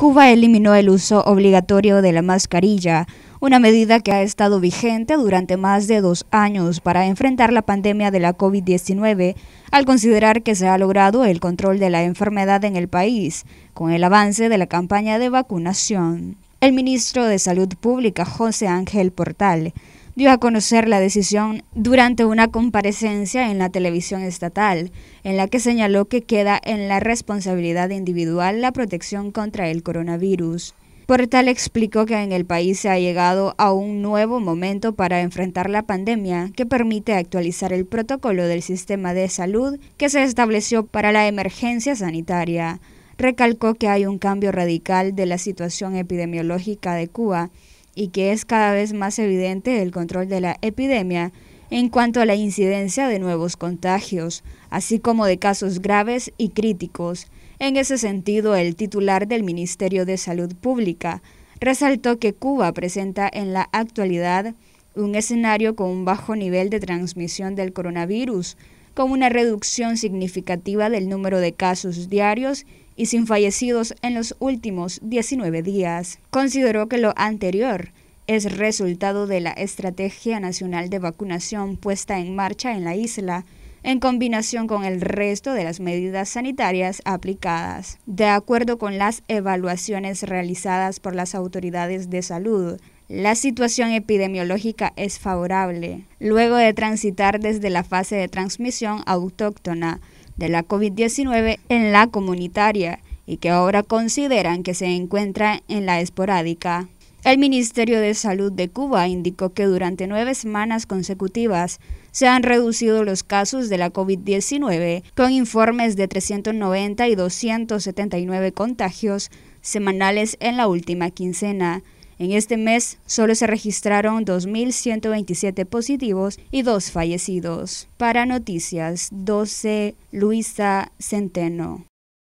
Cuba eliminó el uso obligatorio de la mascarilla, una medida que ha estado vigente durante más de dos años para enfrentar la pandemia de la COVID-19, al considerar que se ha logrado el control de la enfermedad en el país con el avance de la campaña de vacunación. El ministro de Salud Pública, José Ángel Portal, dio a conocer la decisión durante una comparecencia en la televisión estatal, en la que señaló que queda en la responsabilidad individual la protección contra el coronavirus. Por tal, explicó que en el país se ha llegado a un nuevo momento para enfrentar la pandemia que permite actualizar el protocolo del sistema de salud que se estableció para la emergencia sanitaria. Recalcó que hay un cambio radical de la situación epidemiológica de Cuba y que es cada vez más evidente el control de la epidemia en cuanto a la incidencia de nuevos contagios, así como de casos graves y críticos. En ese sentido, el titular del Ministerio de Salud Pública resaltó que Cuba presenta en la actualidad un escenario con un bajo nivel de transmisión del coronavirus, con una reducción significativa del número de casos diarios y sin fallecidos en los últimos 19 días. Consideró que lo anterior es resultado de la Estrategia Nacional de Vacunación puesta en marcha en la isla, en combinación con el resto de las medidas sanitarias aplicadas. De acuerdo con las evaluaciones realizadas por las autoridades de salud, la situación epidemiológica es favorable, luego de transitar desde la fase de transmisión autóctona de la COVID-19 en la comunitaria y que ahora consideran que se encuentra en la esporádica. El Ministerio de Salud de Cuba indicó que durante nueve semanas consecutivas se han reducido los casos de la COVID-19, con informes de 390 y 279 contagios semanales en la última quincena. En este mes solo se registraron 2.127 positivos y dos fallecidos. Para Noticias 12, Luisa Centeno.